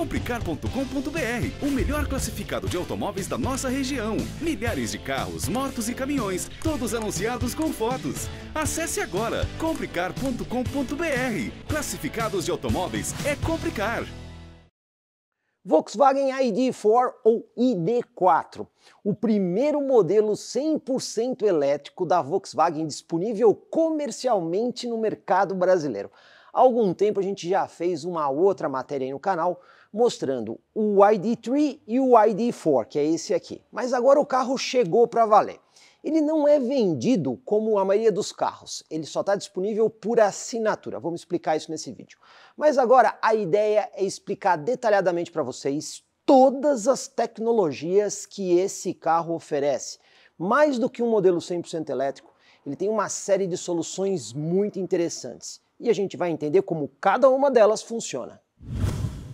Complicar.com.br, o melhor classificado de automóveis da nossa região. Milhares de carros, motos e caminhões, todos anunciados com fotos. Acesse agora complicar.com.br. Classificados de automóveis é complicar. Volkswagen ID4 ou ID4, o primeiro modelo 100% elétrico da Volkswagen disponível comercialmente no mercado brasileiro. Há algum tempo a gente já fez uma outra matéria aí no canal mostrando o ID3 e o ID4, que é esse aqui. Mas agora o carro chegou para valer. Ele não é vendido como a maioria dos carros, ele só está disponível por assinatura. Vamos explicar isso nesse vídeo. Mas agora a ideia é explicar detalhadamente para vocês todas as tecnologias que esse carro oferece. Mais do que um modelo 100% elétrico, ele tem uma série de soluções muito interessantes e a gente vai entender como cada uma delas funciona.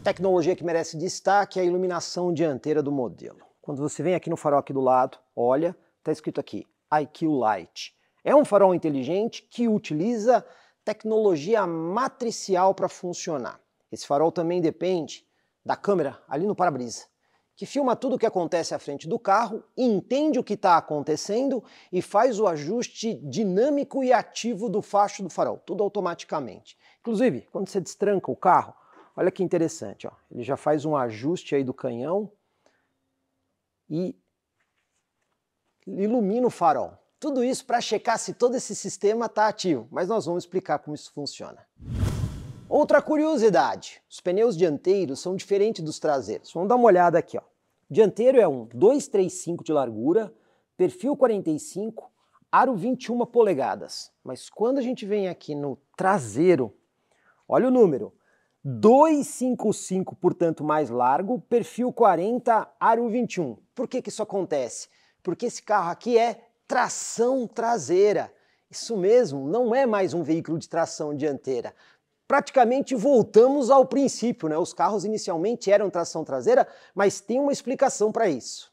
Tecnologia que merece destaque é a iluminação dianteira do modelo. Quando você vem aqui no farol aqui do lado, olha, está escrito aqui, IQ Light. É um farol inteligente que utiliza tecnologia matricial para funcionar. Esse farol também depende da câmera ali no para-brisa, que filma tudo o que acontece à frente do carro, entende o que está acontecendo e faz o ajuste dinâmico e ativo do facho do farol, tudo automaticamente. Inclusive, quando você destranca o carro, Olha que interessante, ó. ele já faz um ajuste aí do canhão e ilumina o farol. Tudo isso para checar se todo esse sistema está ativo, mas nós vamos explicar como isso funciona. Outra curiosidade, os pneus dianteiros são diferentes dos traseiros. Vamos dar uma olhada aqui. Ó. dianteiro é um 235 de largura, perfil 45, aro 21 polegadas. Mas quando a gente vem aqui no traseiro, olha o número, 255, portanto, mais largo, perfil 40, aro 21. Por que, que isso acontece? Porque esse carro aqui é tração traseira. Isso mesmo, não é mais um veículo de tração dianteira. Praticamente voltamos ao princípio, né? Os carros inicialmente eram tração traseira, mas tem uma explicação para isso.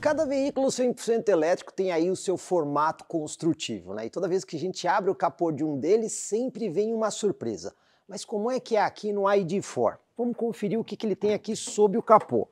Cada veículo 100% elétrico tem aí o seu formato construtivo, né? E toda vez que a gente abre o capô de um deles, sempre vem uma surpresa. Mas como é que é aqui no ID4? Vamos conferir o que, que ele tem aqui sob o capô.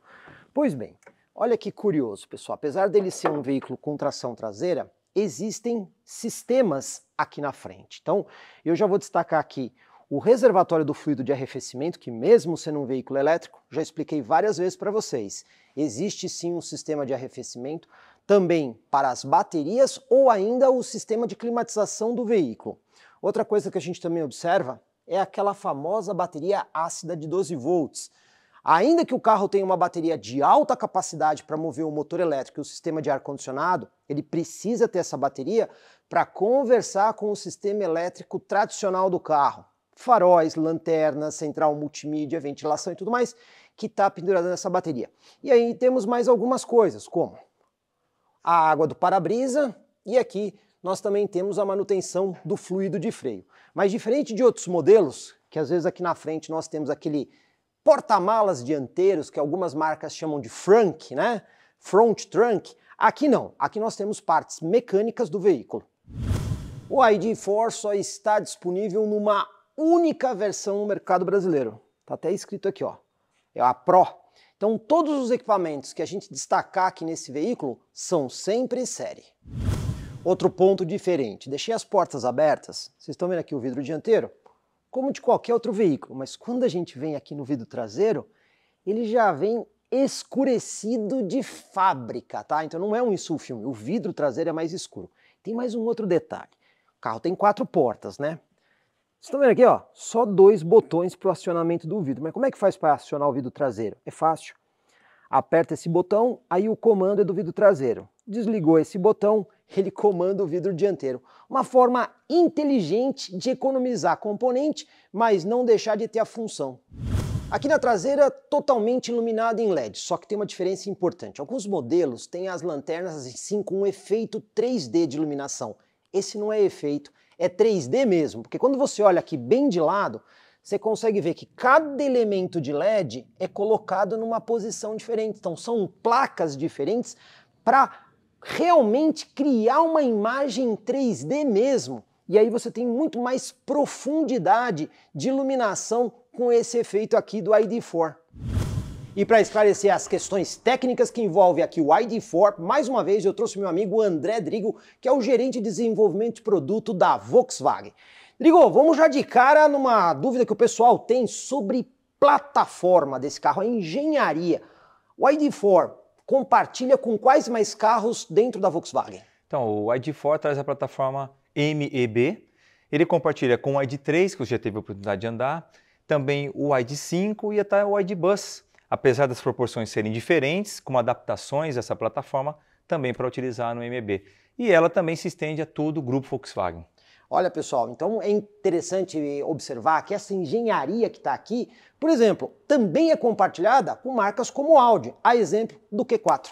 Pois bem, olha que curioso, pessoal. Apesar dele ser um veículo com tração traseira, existem sistemas aqui na frente. Então, eu já vou destacar aqui o reservatório do fluido de arrefecimento, que mesmo sendo um veículo elétrico, já expliquei várias vezes para vocês, existe sim um sistema de arrefecimento também para as baterias ou ainda o sistema de climatização do veículo. Outra coisa que a gente também observa é aquela famosa bateria ácida de 12 volts. Ainda que o carro tenha uma bateria de alta capacidade para mover o motor elétrico e o sistema de ar-condicionado, ele precisa ter essa bateria para conversar com o sistema elétrico tradicional do carro. Faróis, lanternas, central multimídia, ventilação e tudo mais que está pendurada nessa bateria. E aí temos mais algumas coisas, como a água do para-brisa e aqui nós também temos a manutenção do fluido de freio. Mas diferente de outros modelos, que às vezes aqui na frente nós temos aquele porta-malas dianteiros, que algumas marcas chamam de frunk, né? Front trunk. Aqui não, aqui nós temos partes mecânicas do veículo. O ID4 só está disponível numa única versão no mercado brasileiro. Está até escrito aqui, ó. É a Pro. Então todos os equipamentos que a gente destacar aqui nesse veículo são sempre série. Outro ponto diferente, deixei as portas abertas, vocês estão vendo aqui o vidro dianteiro, como de qualquer outro veículo, mas quando a gente vem aqui no vidro traseiro, ele já vem escurecido de fábrica, tá? Então não é um insulfilme, o vidro traseiro é mais escuro. Tem mais um outro detalhe, o carro tem quatro portas, né? Vocês estão vendo aqui, ó, só dois botões para o acionamento do vidro. Mas como é que faz para acionar o vidro traseiro? É fácil. Aperta esse botão, aí o comando é do vidro traseiro desligou esse botão, ele comanda o vidro dianteiro. Uma forma inteligente de economizar componente, mas não deixar de ter a função. Aqui na traseira, totalmente iluminada em LED, só que tem uma diferença importante. Alguns modelos têm as lanternas assim com um efeito 3D de iluminação. Esse não é efeito, é 3D mesmo, porque quando você olha aqui bem de lado, você consegue ver que cada elemento de LED é colocado numa posição diferente. Então são placas diferentes para realmente criar uma imagem 3D mesmo. E aí você tem muito mais profundidade de iluminação com esse efeito aqui do ID4. E para esclarecer as questões técnicas que envolvem aqui o ID4, mais uma vez eu trouxe meu amigo André Drigo, que é o gerente de desenvolvimento de produto da Volkswagen. Drigo, vamos já de cara numa dúvida que o pessoal tem sobre plataforma desse carro, a engenharia. O ID4 compartilha com quais mais carros dentro da Volkswagen? Então, o ID4 traz a plataforma MEB. Ele compartilha com o ID3, que você já teve a oportunidade de andar, também o ID5 e até o ID Bus. Apesar das proporções serem diferentes, com adaptações dessa plataforma também para utilizar no MEB. E ela também se estende a todo o grupo Volkswagen. Olha, pessoal, então é interessante observar que essa engenharia que está aqui, por exemplo, também é compartilhada com marcas como Audi, a exemplo do Q4.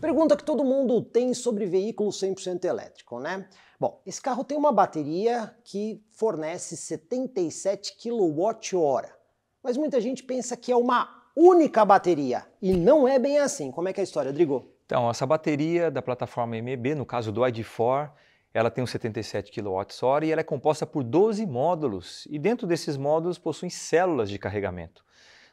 Pergunta que todo mundo tem sobre veículo 100% elétrico, né? Bom, esse carro tem uma bateria que fornece 77 kWh, mas muita gente pensa que é uma única bateria, e não é bem assim. Como é que é a história, Drigo? Então, essa bateria da plataforma MEB, no caso do ID4, ela tem uns 77 kWh e ela é composta por 12 módulos, e dentro desses módulos possuem células de carregamento.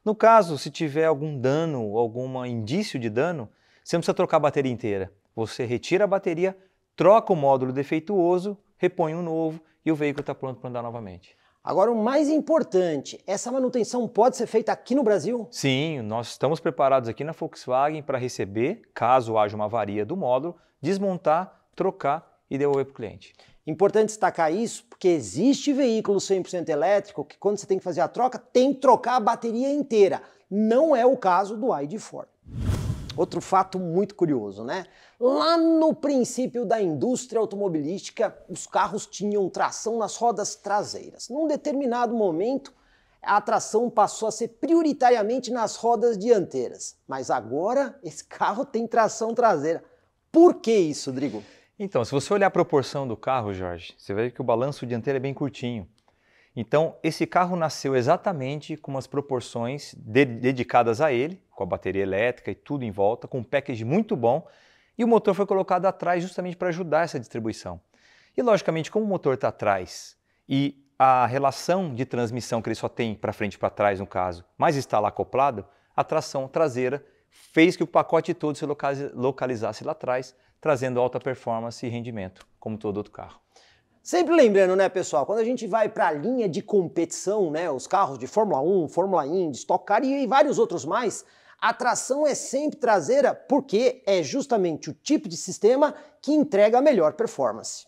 No caso, se tiver algum dano, algum indício de dano, você não precisa trocar a bateria inteira. Você retira a bateria, troca o módulo defeituoso, repõe um novo e o veículo está pronto para andar novamente. Agora, o mais importante, essa manutenção pode ser feita aqui no Brasil? Sim, nós estamos preparados aqui na Volkswagen para receber, caso haja uma avaria do módulo, desmontar, trocar e devolver para o cliente. Importante destacar isso, porque existe veículo 100% elétrico que quando você tem que fazer a troca, tem que trocar a bateria inteira. Não é o caso do ID4. Outro fato muito curioso, né? Lá no princípio da indústria automobilística, os carros tinham tração nas rodas traseiras. Num determinado momento, a tração passou a ser prioritariamente nas rodas dianteiras. Mas agora, esse carro tem tração traseira. Por que isso, Drigo? Então, se você olhar a proporção do carro, Jorge, você vai ver que o balanço dianteiro é bem curtinho. Então, esse carro nasceu exatamente com as proporções de dedicadas a ele, com a bateria elétrica e tudo em volta, com um package muito bom, e o motor foi colocado atrás justamente para ajudar essa distribuição. E, logicamente, como o motor está atrás e a relação de transmissão que ele só tem para frente e para trás, no caso, mas está lá acoplado, a tração traseira fez que o pacote todo se localizasse lá atrás, trazendo alta performance e rendimento, como todo outro carro. Sempre lembrando, né, pessoal, quando a gente vai para a linha de competição, né, os carros de Fórmula 1, Fórmula Indy, Stock Car e, e vários outros mais, a tração é sempre traseira porque é justamente o tipo de sistema que entrega a melhor performance.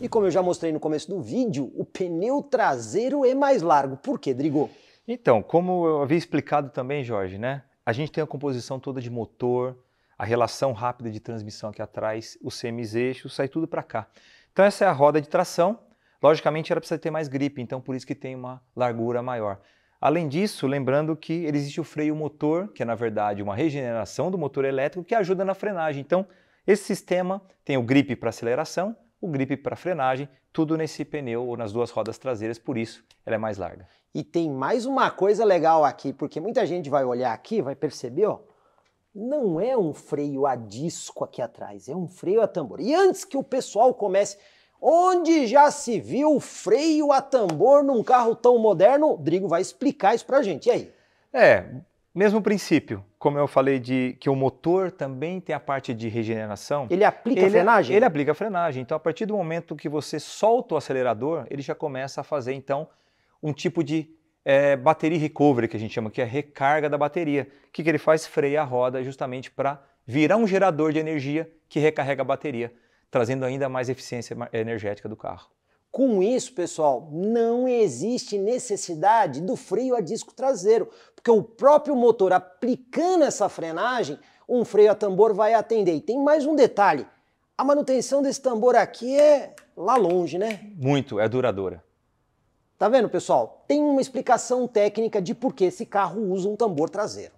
E como eu já mostrei no começo do vídeo, o pneu traseiro é mais largo. Por quê, Drigo? Então, como eu havia explicado também, Jorge, né? A gente tem a composição toda de motor, a relação rápida de transmissão aqui atrás, os eixo sai tudo para cá. Então essa é a roda de tração. Logicamente ela precisa ter mais gripe, então por isso que tem uma largura maior. Além disso, lembrando que existe o freio motor, que é na verdade uma regeneração do motor elétrico que ajuda na frenagem. Então, esse sistema tem o grip para aceleração, o grip para frenagem, tudo nesse pneu ou nas duas rodas traseiras, por isso ela é mais larga. E tem mais uma coisa legal aqui, porque muita gente vai olhar aqui, vai perceber, ó, não é um freio a disco aqui atrás, é um freio a tambor. E antes que o pessoal comece, onde já se viu freio a tambor num carro tão moderno? Rodrigo Drigo vai explicar isso pra gente. E aí? É, mesmo princípio, como eu falei de que o motor também tem a parte de regeneração. Ele aplica ele, a é- frenagem? Ele aplica a frenagem. Então, a partir do momento que você solta o acelerador, ele já começa a fazer então um tipo de é, battery recovery, que a gente chama, que é recarga da bateria. O que, que ele faz? Freia a roda justamente para virar um gerador de energia que recarrega a bateria, trazendo ainda mais eficiência energética do carro. Com isso, pessoal, não existe necessidade do freio a disco traseiro, porque o próprio motor aplicando essa frenagem, um freio a tambor vai atender. E tem mais um detalhe: a manutenção desse tambor aqui é lá longe, né? Muito, é duradoura. Tá vendo, pessoal? Tem uma explicação técnica de por que esse carro usa um tambor traseiro.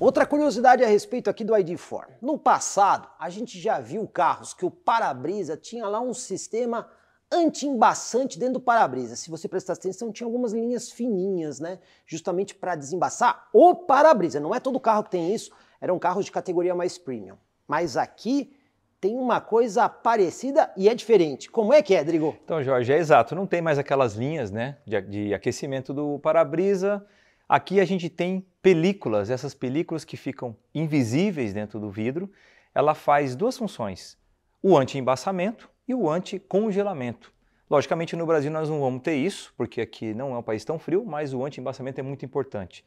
Outra curiosidade a respeito aqui do ID4. No passado, a gente já viu carros que o para-brisa tinha lá um sistema anti-embaçante dentro do para-brisa. Se você prestar atenção, tinha algumas linhas fininhas, né? Justamente para desembaçar o para-brisa. Não é todo carro que tem isso, eram carros de categoria mais premium. Mas aqui tem uma coisa parecida e é diferente. Como é que é, Drigo? Então, Jorge, é exato. Não tem mais aquelas linhas né, de, de aquecimento do para-brisa. Aqui a gente tem películas, essas películas que ficam invisíveis dentro do vidro. Ela faz duas funções, o anti-embaçamento e o anti-congelamento. Logicamente, no Brasil nós não vamos ter isso, porque aqui não é um país tão frio, mas o anti-embaçamento é muito importante.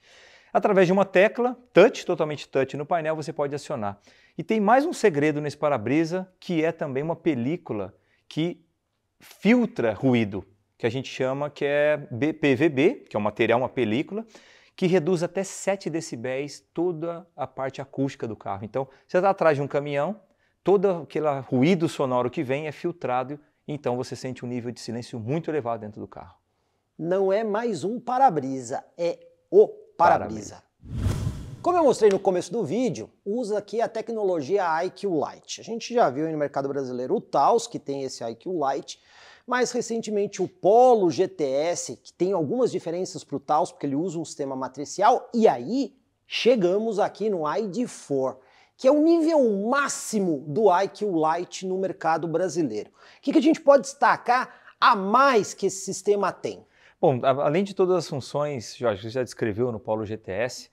Através de uma tecla, touch, totalmente touch no painel, você pode acionar. E tem mais um segredo nesse para-brisa, que é também uma película que filtra ruído, que a gente chama que é PVB, que é um material, uma película, que reduz até 7 decibéis toda a parte acústica do carro. Então, você está atrás de um caminhão, todo aquele ruído sonoro que vem é filtrado, então você sente um nível de silêncio muito elevado dentro do carro. Não é mais um para-brisa, é o Parabisa. Como eu mostrei no começo do vídeo, usa aqui a tecnologia IQ Lite. A gente já viu no mercado brasileiro o Taos, que tem esse IQ Lite, mas recentemente o Polo GTS, que tem algumas diferenças para o Taos, porque ele usa um sistema matricial, e aí chegamos aqui no ID4, que é o nível máximo do IQ Lite no mercado brasileiro. O que, que a gente pode destacar a mais que esse sistema tem? Bom, além de todas as funções, Jorge, que você já descreveu no Polo GTS,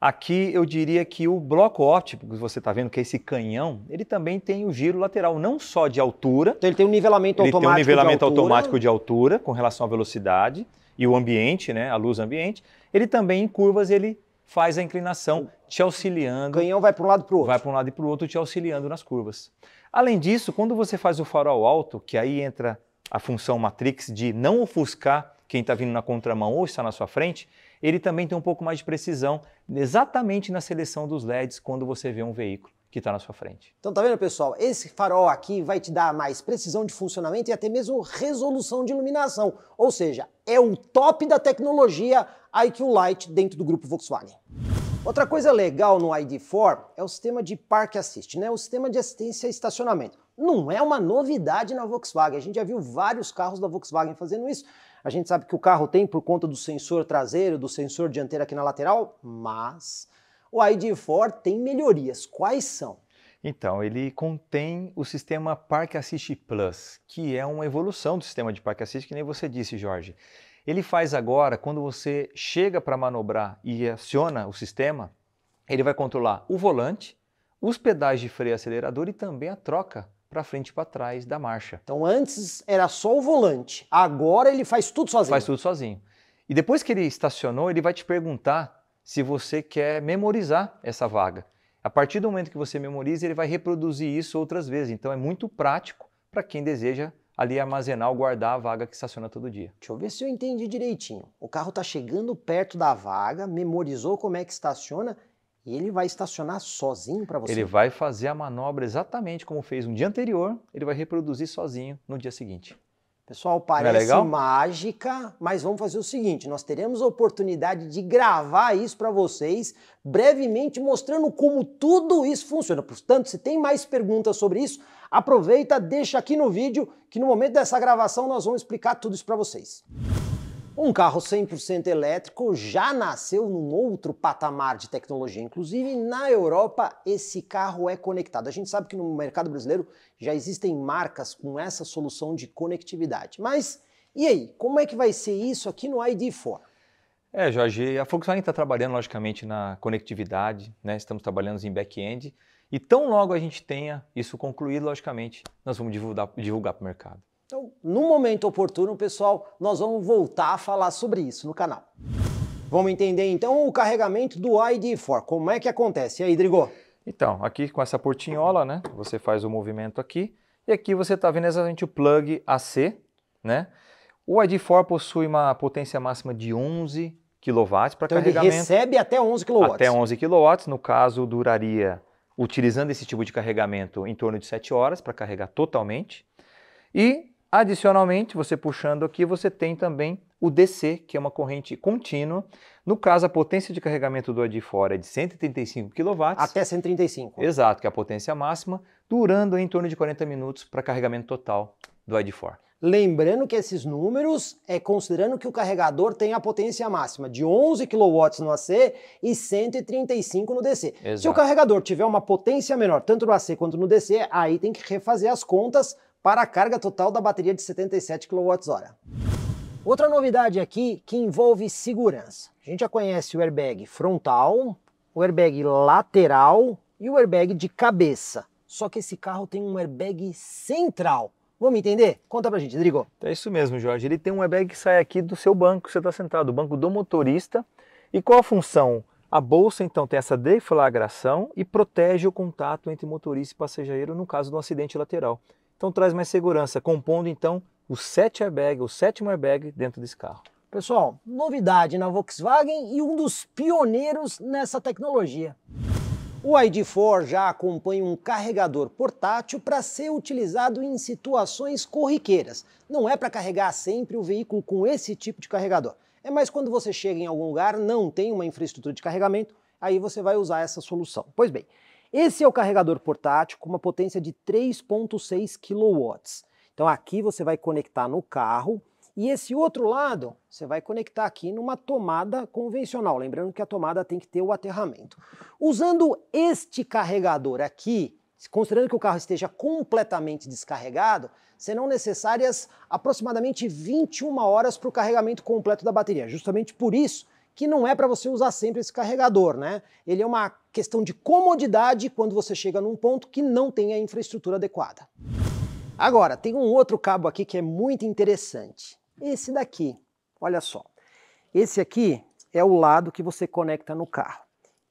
aqui eu diria que o bloco óptico que você está vendo, que é esse canhão, ele também tem o giro lateral, não só de altura. Então ele tem um nivelamento ele automático. Ele tem um nivelamento de automático de altura com relação à velocidade e o ambiente, né, a luz ambiente. Ele também em curvas ele faz a inclinação te auxiliando. O canhão vai para um lado para o outro. Vai para um lado e para o outro te auxiliando nas curvas. Além disso, quando você faz o farol alto, que aí entra a função matrix de não ofuscar quem está vindo na contramão ou está na sua frente, ele também tem um pouco mais de precisão exatamente na seleção dos LEDs quando você vê um veículo que está na sua frente. Então tá vendo, pessoal? Esse farol aqui vai te dar mais precisão de funcionamento e até mesmo resolução de iluminação. Ou seja, é o top da tecnologia IQ Light dentro do grupo Volkswagen. Outra coisa legal no ID4 é o sistema de Park Assist, né? o sistema de assistência a estacionamento. Não é uma novidade na Volkswagen, a gente já viu vários carros da Volkswagen fazendo isso, a gente sabe que o carro tem por conta do sensor traseiro, do sensor dianteiro aqui na lateral, mas o ID4 tem melhorias. Quais são? Então, ele contém o sistema Park Assist Plus, que é uma evolução do sistema de Park Assist, que nem você disse, Jorge. Ele faz agora, quando você chega para manobrar e aciona o sistema, ele vai controlar o volante, os pedais de freio acelerador e também a troca para frente e para trás da marcha. Então antes era só o volante, agora ele faz tudo sozinho. Faz tudo sozinho. E depois que ele estacionou, ele vai te perguntar se você quer memorizar essa vaga. A partir do momento que você memoriza, ele vai reproduzir isso outras vezes. Então é muito prático para quem deseja ali armazenar ou guardar a vaga que estaciona todo dia. Deixa eu ver se eu entendi direitinho. O carro está chegando perto da vaga, memorizou como é que estaciona e ele vai estacionar sozinho para você? Ele vai fazer a manobra exatamente como fez no dia anterior, ele vai reproduzir sozinho no dia seguinte. Pessoal, é parece é mágica, mas vamos fazer o seguinte: nós teremos a oportunidade de gravar isso para vocês, brevemente mostrando como tudo isso funciona. Portanto, se tem mais perguntas sobre isso, aproveita, deixa aqui no vídeo, que no momento dessa gravação nós vamos explicar tudo isso para vocês. Um carro 100% elétrico já nasceu num outro patamar de tecnologia. Inclusive, na Europa, esse carro é conectado. A gente sabe que no mercado brasileiro já existem marcas com essa solução de conectividade. Mas e aí? Como é que vai ser isso aqui no ID4? É, Jorge, a Volkswagen está trabalhando, logicamente, na conectividade, né? estamos trabalhando em back-end. E tão logo a gente tenha isso concluído, logicamente, nós vamos divulgar, divulgar para o mercado. Então, no momento oportuno, pessoal, nós vamos voltar a falar sobre isso no canal. Vamos entender então o carregamento do ID4. Como é que acontece? E aí, Drigo? Então, aqui com essa portinhola, né? Você faz o movimento aqui e aqui você está vendo exatamente o plug AC, né? O ID4 possui uma potência máxima de 11 kW para então carregamento. Ele recebe até 11 kW. Até 11 kW, no caso duraria utilizando esse tipo de carregamento em torno de 7 horas para carregar totalmente. E Adicionalmente, você puxando aqui, você tem também o DC, que é uma corrente contínua. No caso, a potência de carregamento do Adifora é de 135 kW. Até 135. Exato, que é a potência máxima, durando em torno de 40 minutos para carregamento total do Adifora. Lembrando que esses números é considerando que o carregador tem a potência máxima de 11 kW no AC e 135 no DC. Exato. Se o carregador tiver uma potência menor, tanto no AC quanto no DC, aí tem que refazer as contas para a carga total da bateria de 77 kWh. Outra novidade aqui que envolve segurança. A gente já conhece o airbag frontal, o airbag lateral e o airbag de cabeça. Só que esse carro tem um airbag central. Vamos entender? Conta pra gente, Rodrigo. É isso mesmo, Jorge. Ele tem um airbag que sai aqui do seu banco, você está sentado, o banco do motorista. E qual a função? A bolsa, então, tem essa deflagração e protege o contato entre motorista e passageiro no caso de um acidente lateral. Então traz mais segurança, compondo então o sete airbag, o sétimo airbag dentro desse carro. Pessoal, novidade na Volkswagen e um dos pioneiros nessa tecnologia. O ID4 já acompanha um carregador portátil para ser utilizado em situações corriqueiras. Não é para carregar sempre o veículo com esse tipo de carregador. É mais quando você chega em algum lugar, não tem uma infraestrutura de carregamento, aí você vai usar essa solução. Pois bem, esse é o carregador portátil com uma potência de 3.6 kW. Então aqui você vai conectar no carro e esse outro lado você vai conectar aqui numa tomada convencional, lembrando que a tomada tem que ter o aterramento. Usando este carregador aqui, considerando que o carro esteja completamente descarregado, serão necessárias aproximadamente 21 horas para o carregamento completo da bateria. Justamente por isso que não é para você usar sempre esse carregador, né? Ele é uma questão de comodidade quando você chega num ponto que não tem a infraestrutura adequada. Agora, tem um outro cabo aqui que é muito interessante. Esse daqui, olha só. Esse aqui é o lado que você conecta no carro.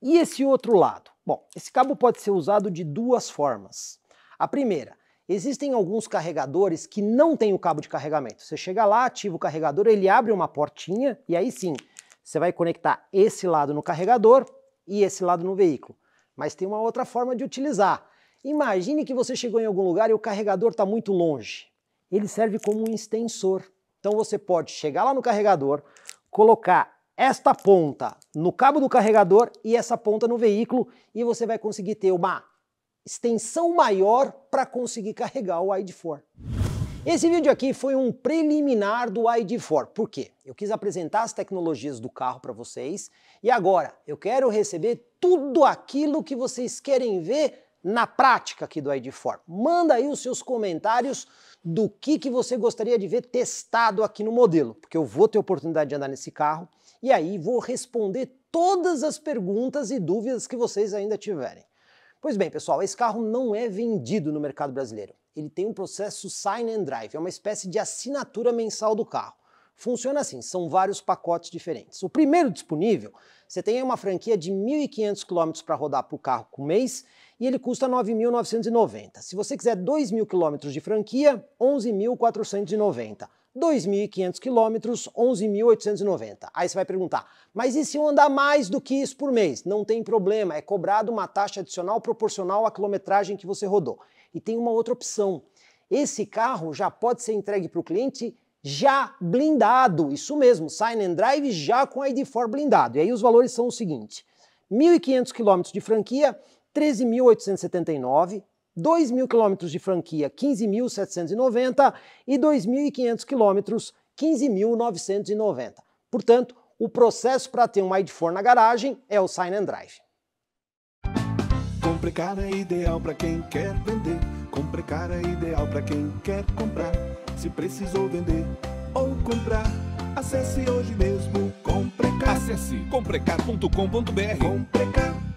E esse outro lado? Bom, esse cabo pode ser usado de duas formas. A primeira, existem alguns carregadores que não têm o cabo de carregamento. Você chega lá, ativa o carregador, ele abre uma portinha e aí sim, você vai conectar esse lado no carregador e esse lado no veículo. Mas tem uma outra forma de utilizar. Imagine que você chegou em algum lugar e o carregador está muito longe. Ele serve como um extensor. Então você pode chegar lá no carregador, colocar esta ponta no cabo do carregador e essa ponta no veículo e você vai conseguir ter uma extensão maior para conseguir carregar o ID4. Esse vídeo aqui foi um preliminar do ID4. Por quê? Eu quis apresentar as tecnologias do carro para vocês e agora eu quero receber tudo aquilo que vocês querem ver na prática aqui do ID4. Manda aí os seus comentários do que, que você gostaria de ver testado aqui no modelo, porque eu vou ter oportunidade de andar nesse carro e aí vou responder todas as perguntas e dúvidas que vocês ainda tiverem. Pois bem, pessoal, esse carro não é vendido no mercado brasileiro ele tem um processo sign and drive, é uma espécie de assinatura mensal do carro. Funciona assim, são vários pacotes diferentes. O primeiro disponível, você tem uma franquia de 1.500 km para rodar para o carro por mês e ele custa 9.990. Se você quiser 2.000 km de franquia, 11.490. 2.500 quilômetros, 11.890. Aí você vai perguntar, mas e se eu andar mais do que isso por mês? Não tem problema, é cobrado uma taxa adicional proporcional à quilometragem que você rodou e tem uma outra opção. Esse carro já pode ser entregue para o cliente já blindado, isso mesmo, sign and drive já com ID4 blindado. E aí os valores são o seguinte: 1.500 km de franquia, 13.879, 2.000 km de franquia, 15.790 e 2.500 km, 15.990. Portanto, o processo para ter um ID4 na garagem é o sign and drive. Comprecar é ideal para quem quer vender. Comprecar é ideal para quem quer comprar. Se precisou vender ou comprar, acesse hoje mesmo Comprecar. Acesse comprecar.com.br. Comprecar.